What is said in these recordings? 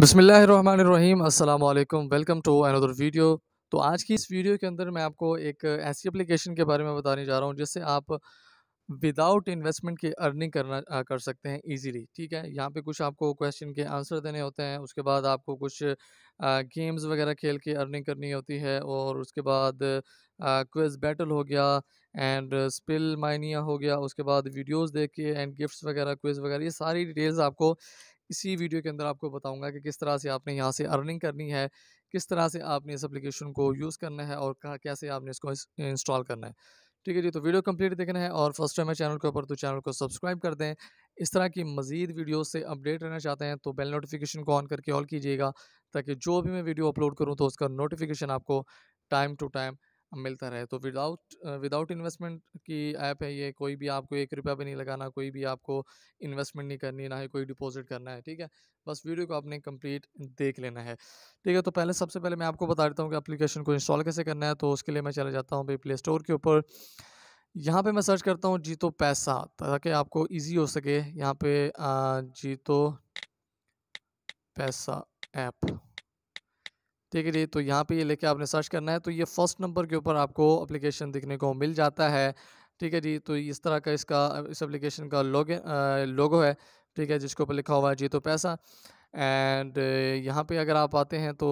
बसमीम अल्लाम welcome to another video तो आज की इस वीडियो के अंदर मैं आपको एक ऐसी एप्लीकेशन के बारे में बताने जा रहा हूँ जिससे आप विदाउट इन्वेस्टमेंट की अर्निंग करना कर सकते हैं इजीली ठीक है यहाँ पे कुछ आपको क्वेश्चन के आंसर देने होते हैं उसके बाद आपको कुछ आ, गेम्स वगैरह खेल के अर्निंग करनी होती है और उसके बाद क्विज बैटल हो गया एंड स्पिल माइनिया हो गया उसके बाद वीडियोस देख के एंड गिफ्ट्स वगैरह क्विज वगैरह ये सारी डिटेल्स आपको इसी वीडियो के अंदर आपको बताऊंगा कि किस तरह से आपने यहाँ से अर्निंग करनी है किस तरह से आपने इस एप्लीकेशन को यूज़ करना है और कहाँ कैसे आपने इसको इंस्टॉल करना है ठीक है जी तो वीडियो कंप्लीट देखना है और फर्स्ट टाइम है चैनल के ऊपर तो चैनल को सब्सक्राइब कर दें इस तरह की मजीद वीडियो से अपडेट रहना चाहते हैं तो बेल नोटिफिकेशन को ऑन करके ऑल कीजिएगा ताकि जो भी मैं वीडियो अपलोड करूँ तो उसका नोटिफिकेशन आपको टाइम टू टाइम मिलता रहे तो विदाउट विदाउट इन्वेस्टमेंट की ऐप है ये कोई भी आपको एक रुपया भी नहीं लगाना कोई भी आपको इन्वेस्टमेंट नहीं करनी ना ही कोई डिपॉजिट करना है ठीक है बस वीडियो को आपने कंप्लीट देख लेना है ठीक है तो पहले सबसे पहले मैं आपको बता देता हूँ कि एप्लीकेशन को इंस्टॉल कैसे करना है तो उसके लिए मैं चले जाता हूँ भाई प्ले स्टोर के ऊपर यहाँ पर मैं सर्च करता हूँ जीतो पैसा ताकि आपको ईजी हो सके यहाँ पे जीतो पैसा ऐप ठीक है जी तो यहाँ पे ये लेके आपने सर्च करना है तो ये फर्स्ट नंबर के ऊपर आपको अप्लीकेशन दिखने को मिल जाता है ठीक है जी तो इस तरह का इसका इस एप्लीकेशन का लोग लोगो है ठीक है जिसके ऊपर लिखा हुआ है जी तो पैसा एंड यहाँ पे अगर आप आते हैं तो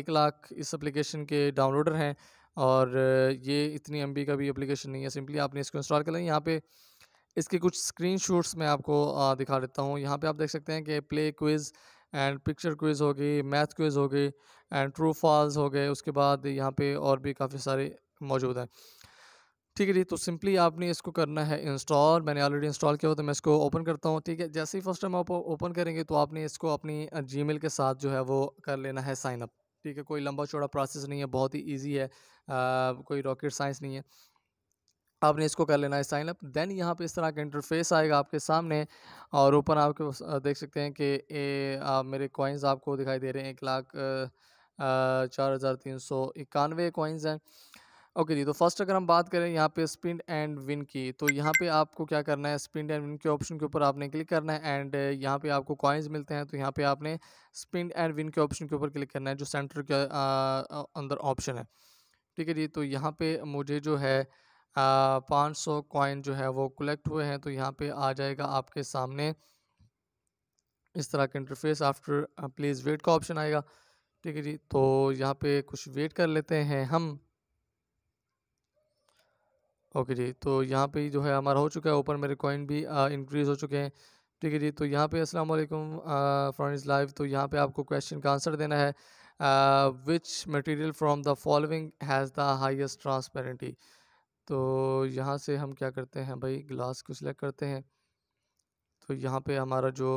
एक लाख इस एप्लीकेशन के डाउनलोडर हैं और ये इतनी एम का भी एप्लीकेशन नहीं है सिंपली आपने इसको इंस्टॉल कर लें यहाँ पे इसके कुछ स्क्रीनशॉट्स मैं आपको दिखा देता हूँ यहाँ पे आप देख सकते हैं कि play quiz and picture quiz हो गई मैथ क्विज़ हो गई एंड ट्रू फॉल्स हो गए उसके बाद यहाँ पे और भी काफ़ी सारे मौजूद हैं ठीक है जी तो सिंपली आपने इसको करना है इंस्टॉल मैंने ऑलरेडी इंस्टॉल किया हुआ तो मैं इसको ओपन करता हूँ ठीक है जैसे ही फर्स्ट टाइम आप ओपन करेंगे तो आपने इसको अपनी मेल के साथ जो है वो कर लेना है साइनअप ठीक है कोई लंबा चौड़ा प्रोसेस नहीं है बहुत ही ईजी है आ, कोई रॉकेट साइंस नहीं है आपने इसको कर लेना है साइन अप देन यहाँ पे इस तरह का इंटरफेस आएगा आपके सामने और ऊपर आपके देख सकते हैं कि ए, आप मेरे कॉइन्स आपको दिखाई दे रहे हैं एक लाख चार हज़ार तीन सौ इक्यानवे कॉइन्स हैं ओके जी तो फर्स्ट अगर हम बात करें यहाँ पे स्पिन एंड विन की तो यहाँ पे आपको क्या करना है स्पिन एंड विन के ऑप्शन के ऊपर आपने क्लिक करना है एंड यहाँ पे आपको कॉइन्स मिलते हैं तो यहाँ पे आपने स्पिन एंड विन के ऑप्शन के ऊपर क्लिक करना है जो सेंटर के अंदर ऑप्शन है ठीक है जी तो यहाँ पे मुझे जो है पाँच सौ कॉइन जो है वो कलेक्ट हुए हैं तो यहाँ पे आ जाएगा आपके सामने इस तरह का इंटरफेस आफ्टर प्लीज़ वेट का ऑप्शन आएगा ठीक है जी तो यहाँ पे कुछ वेट कर लेते हैं हम ओके जी तो यहाँ पे जो है हमारा हो चुका है ऊपर मेरे कॉइन भी इंक्रीज़ हो चुके हैं ठीक है जी तो यहाँ पे अस्सलाम वालेकुम इज लाइव तो यहाँ पे आपको क्वेश्चन का आंसर देना है which material from the following has the highest transparency तो यहाँ से हम क्या करते हैं भाई ग्लास को सिलेक्ट करते हैं तो यहाँ पे हमारा जो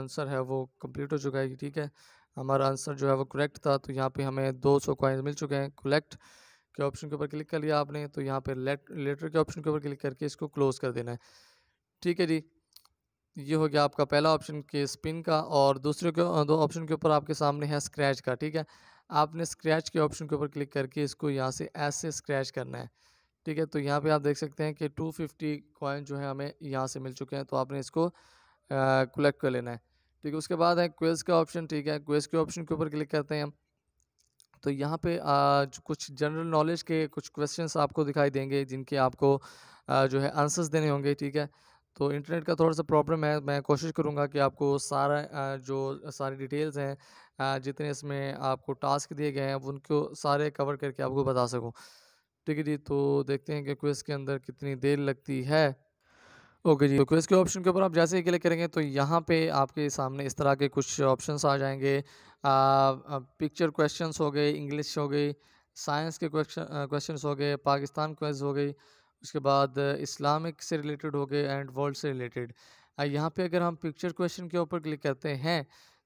आंसर है वो कंप्लीट हो चुका है ठीक है हमारा आंसर जो है वो करेक्ट था तो यहाँ पे हमें 200 सौ कॉइन्स मिल चुके हैं कलेक्ट के ऑप्शन के ऊपर क्लिक कर लिया आपने तो यहाँ पे लेट लेटर के ऑप्शन के ऊपर क्लिक करके इसको क्लोज़ कर देना है ठीक है जी ये हो गया आपका पहला ऑप्शन के स्पिन का और दूसरे के दो ऑप्शन के ऊपर आपके सामने है स्क्रैच का ठीक है आपने स्क्रैच के ऑप्शन के ऊपर क्लिक करके इसको यहाँ से ऐसे स्क्रैच करना है ठीक है तो यहाँ पे आप देख सकते हैं कि 250 फिफ्टी कॉइन जो है हमें यहाँ से मिल चुके हैं तो आपने इसको कलेक्ट कर लेना है ठीक है उसके बाद है क्वेज का ऑप्शन ठीक है क्वेज के ऑप्शन के ऊपर क्लिक करते हैं हम तो यहाँ पे आ, कुछ जनरल नॉलेज के कुछ क्वेश्चन आपको दिखाई देंगे जिनके आपको आ, जो है आंसर्स देने होंगे ठीक है तो इंटरनेट का थोड़ा सा प्रॉब्लम है मैं कोशिश करूँगा कि आपको सारा जो सारी डिटेल्स हैं जितने इसमें आपको टास्क दिए गए हैं उनको सारे कवर करके आपको बता सकूँ ठीक है जी तो देखते हैं कि क्विज़ के अंदर कितनी देर लगती है ओके जी तो क्विज़ के ऑप्शन के ऊपर आप जैसे ही क्लिक करेंगे तो यहाँ पे आपके सामने इस तरह के कुछ ऑप्शंस आ जाएंगे पिक्चर क्वेश्चंस हो गए इंग्लिश हो गई साइंस के क्वेश्चन क्वेश्चंस हो गए पाकिस्तान क्वेज हो गई उसके बाद इस्लामिक से रिलेटेड हो गए एंड वर्ल्ड से रिलेटेड यहाँ पे अगर हम पिक्चर क्वेश्चन के ऊपर क्लिक करते हैं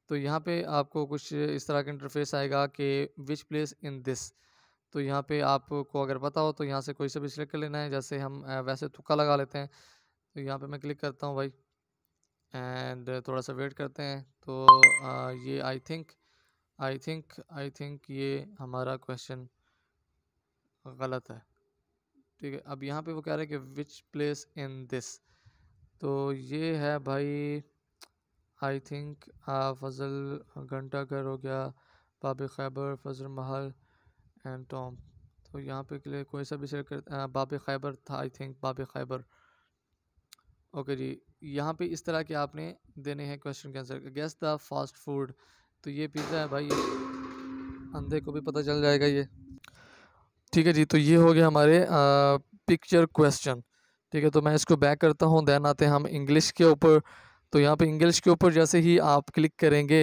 तो यहाँ पे आपको कुछ इस तरह का इंटरफेस आएगा कि विच प्लेस इन दिस तो यहाँ पे आपको अगर पता हो तो यहाँ से कोई से भी सिलेक्ट कर लेना है जैसे हम वैसे तुक्का लगा लेते हैं तो यहाँ पे मैं क्लिक करता हूँ भाई एंड थोड़ा सा वेट करते हैं तो आ, ये I think I think I think ये हमारा क्वेश्चन गलत है ठीक है अब यहाँ पे वो कह रहे हैं कि विच प्लेस इन दिस तो ये है भाई आई थिंक फजल घंटा घर हो गया बाब खैबर फजल महल एंड टॉम तो यहाँ पे के लिए कोई सा भी सिलेक्ट कर बाब खैबर था आई थिंक बाब खैबर ओके जी यहाँ पे इस तरह के आपने देने हैं क्वेश्चन के answer guess the fast food तो ये पिज़्ज़ा है भाई ये अंधे को भी पता चल जाएगा ये ठीक है जी तो ये हो गया हमारे पिक्चर क्वेश्चन ठीक है तो मैं इसको बैक करता हूँ देन आते हैं हम इंग्लिश के ऊपर तो यहाँ पे इंग्लिश के ऊपर जैसे ही आप क्लिक करेंगे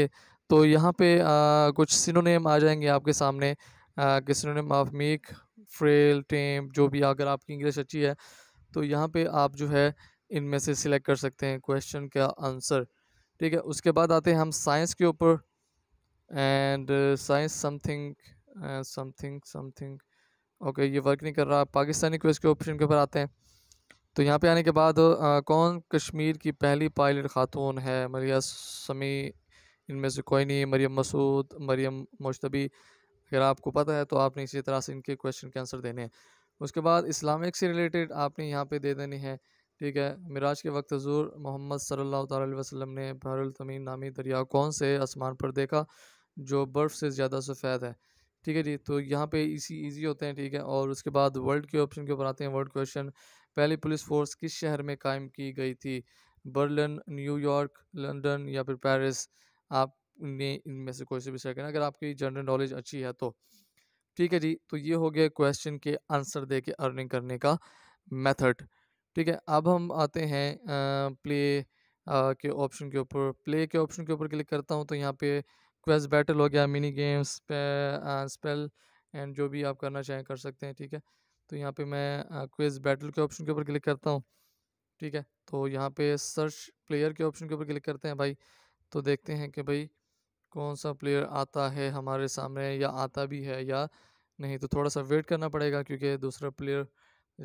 तो यहाँ पे आ, कुछ सिनोनेम आ जाएंगे आपके सामने कि synonym of meek frail tame जो भी अगर आपकी इंग्लिश अच्छी है तो यहाँ पे आप जो है इनमें से सिलेक्ट कर सकते हैं क्वेश्चन का आंसर ठीक है उसके बाद आते हैं हम साइंस के ऊपर and science something something something okay ये वर्क नहीं कर रहा पाकिस्तानी क्वेश्चन के ऑप्शन के ऊपर आते हैं तो यहाँ पे आने के बाद आ, कौन कश्मीर की पहली पायलट खातून है मरिया समी इनमें से कोई नहीं मरियम मसूद मरियम मुशतबी अगर आपको पता है तो आपने इसी तरह से इनके क्वेश्चन के आंसर देने हैं उसके बाद इस्लामिक से रिलेटेड आपने यहाँ पे दे देनी है ठीक है मिराज के वक्त हजूर मोहम्मद सल्लल्लाहु अलैहि वसल्लम ने बहरतमीन नामी दरिया कौन से आसमान पर देखा जो बर्फ़ से ज़्यादा सफ़ेद है ठीक है जी तो यहाँ पे इसी इजी होते हैं ठीक है और उसके बाद वर्ल्ड के ऑप्शन के ऊपर आते हैं वर्ल्ड क्वेश्चन पहली पुलिस फोर्स किस शहर में कायम की गई थी बर्लिन न्यूयॉर्क लंदन या फिर पेरिस आपने इनमें से कोई से भी करना अगर आपकी जनरल नॉलेज अच्छी है तो ठीक है जी तो ये हो गया क्वेश्चन के आंसर दे के अर्निंग करने का मेथड ठीक है अब हम आते हैं आ, प्ले आ, के ऑप्शन के ऊपर प्ले के ऑप्शन के ऊपर क्लिक करता हूँ तो यहाँ पे क्वेस्ट बैटल हो गया मिनी गेम्स स्पेल एंड जो भी आप करना चाहें कर सकते हैं ठीक है तो यहाँ पे मैं क्विज़ बैटल के ऑप्शन के ऊपर क्लिक करता हूँ ठीक है तो यहाँ पे सर्च प्लेयर के ऑप्शन के ऊपर क्लिक करते हैं भाई तो देखते हैं कि भाई कौन सा प्लेयर आता है हमारे सामने या आता भी है या नहीं तो थोड़ा सा वेट करना पड़ेगा क्योंकि दूसरा प्लेयर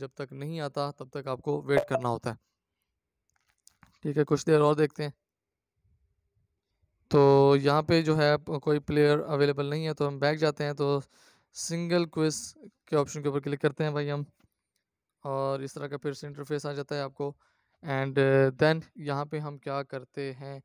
जब तक नहीं आता तब तक आपको वेट करना होता है ठीक है कुछ देर और देखते हैं तो यहाँ पे जो है कोई प्लेयर अवेलेबल नहीं है तो हम बैक जाते हैं तो सिंगल क्विज के ऑप्शन के ऊपर क्लिक करते हैं भाई हम और इस तरह का फिर से इंटरफेस आ जाता है आपको एंड देन uh, यहाँ पे हम क्या करते हैं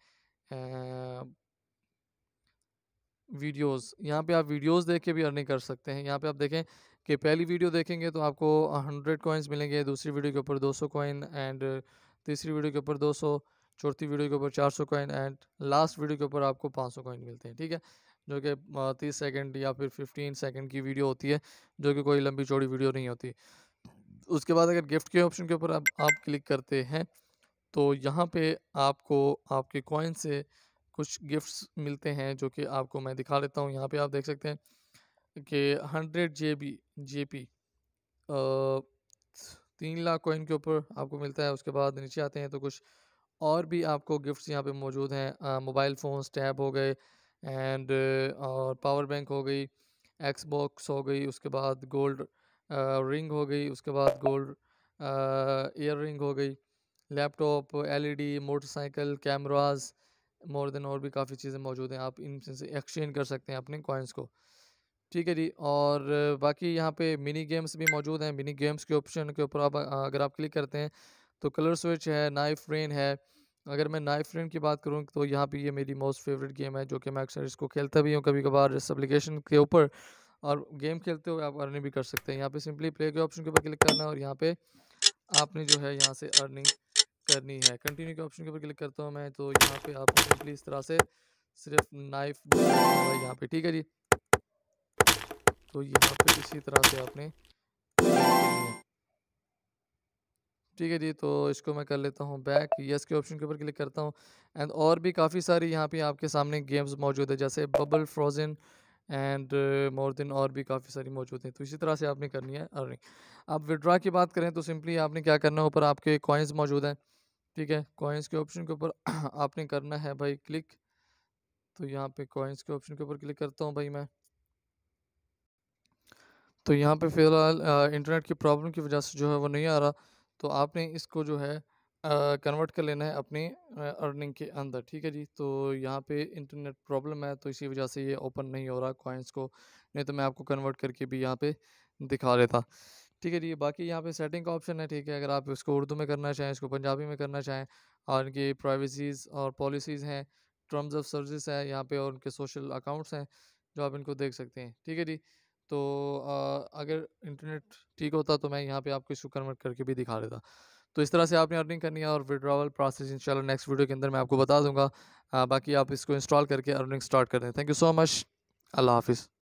वीडियोस uh, यहाँ पे आप वीडियोस देख के भी अर्निंग कर सकते हैं यहाँ पे आप देखें कि पहली वीडियो देखेंगे तो आपको हंड्रेड कॉइन्स मिलेंगे दूसरी वीडियो के ऊपर दो सौ कॉइन एंड uh, तीसरी वीडियो के ऊपर दो सौ चौथी वीडियो के ऊपर चार सौ कॉइन एंड लास्ट वीडियो के ऊपर आपको पाँच सौ कॉइन मिलते हैं ठीक है जो कि तीस सेकेंड या फिर फिफ्टीन सेकेंड की वीडियो होती है जो कि कोई लंबी चौड़ी वीडियो नहीं होती उसके बाद अगर गिफ्ट के ऑप्शन के ऊपर आप आप क्लिक करते हैं तो यहाँ पे आपको आपके कॉइन से कुछ गिफ्ट्स मिलते हैं जो कि आपको मैं दिखा देता हूँ यहाँ पे आप देख सकते हैं कि hundred J B J P तीन लाख कॉइन के ऊपर आपको मिलता है उसके बाद नीचे आते हैं तो कुछ और भी आपको गिफ्ट्स यहाँ पे मौजूद हैं मोबाइल फ़ोन्स टैब हो गए एंड और पावर बैंक हो गई एक्स बॉक्स हो गई उसके बाद गोल्ड रिंग हो गई उसके बाद गोल्ड ईयर रिंग हो गई laptop LED motorcycle cameras more than और भी काफ़ी चीज़ें मौजूद हैं आप इन से एक्सचेंज कर सकते हैं अपने कॉइन्स को ठीक है जी और बाकी यहाँ पे मिनी गेम्स भी मौजूद हैं मिनी गेम्स के ऑप्शन के ऊपर आप अगर आप क्लिक करते हैं तो कलर स्विच है नाइफ रेन है अगर मैं नाइफ फ्रेंड की बात करूँ तो यहाँ पे ये मेरी मोस्ट फेवरेट गेम है जो कि मैं अक्सर इसको खेलता भी हूँ कभी कभार इस के ऊपर और गेम खेलते हुए आप अर्निंग भी कर सकते हैं यहाँ पे सिंपली प्ले के ऑप्शन के ऊपर क्लिक करना है और यहाँ पे आपने जो है यहाँ से अर्निंग करनी है कंटिन्यू के ऑप्शन के ऊपर क्लिक करता हूँ मैं तो यहाँ पे आप सिंपली इस तरह से सिर्फ नाइफ यहाँ पे ठीक है जी तो यहाँ पे इसी तरह से आपने ठीक है जी तो इसको मैं कर लेता हूँ बैक यस के ऑप्शन के ऊपर क्लिक करता हूँ एंड और भी काफ़ी सारी यहाँ पे आपके सामने गेम्स मौजूद है जैसे bubble frozen and more than और भी काफ़ी सारी मौजूद हैं तो इसी तरह से आपने करनी है अर्निंग आप विड्रा की बात करें तो सिंपली आपने क्या करना है ऊपर आपके कॉइन्स मौजूद हैं ठीक है कॉइन्स के ऑप्शन के ऊपर आपने करना है भाई क्लिक तो यहाँ पे कॉइन्स के ऑप्शन के ऊपर क्लिक करता हूँ भाई मैं तो यहाँ पे फ़िलहाल इंटरनेट की प्रॉब्लम की वजह से जो है वो नहीं आ रहा तो आपने इसको जो है कन्वर्ट कर लेना है अपनी अर्निंग के अंदर ठीक है जी तो यहाँ पे इंटरनेट प्रॉब्लम है तो इसी वजह से ये ओपन नहीं हो रहा कॉइन्स को नहीं तो मैं आपको कन्वर्ट करके भी यहाँ पे दिखा देता ठीक है जी बाकी यहाँ पे सेटिंग का ऑप्शन है ठीक है अगर आप इसको उर्दू में करना चाहें इसको पंजाबी में करना चाहें और इनकी प्राइवेसीज़ और पॉलिसीज़ हैं टर्म्स ऑफ सर्विस है यहाँ पर और उनके सोशल अकाउंट्स हैं जो आप इनको देख सकते हैं ठीक है जी तो आ, अगर इंटरनेट ठीक होता तो मैं यहाँ पे आपको इसको कन्वर्ट करके भी दिखा देता तो इस तरह से आपने अर्निंग करनी है और विड्रावल प्रोसेस इंशाल्लाह नेक्स्ट वीडियो के अंदर मैं आपको बता दूंगा आ, बाकी आप इसको इंस्टॉल करके अर्निंग स्टार्ट कर दें थैंक यू सो मच अल्लाह हाफिज़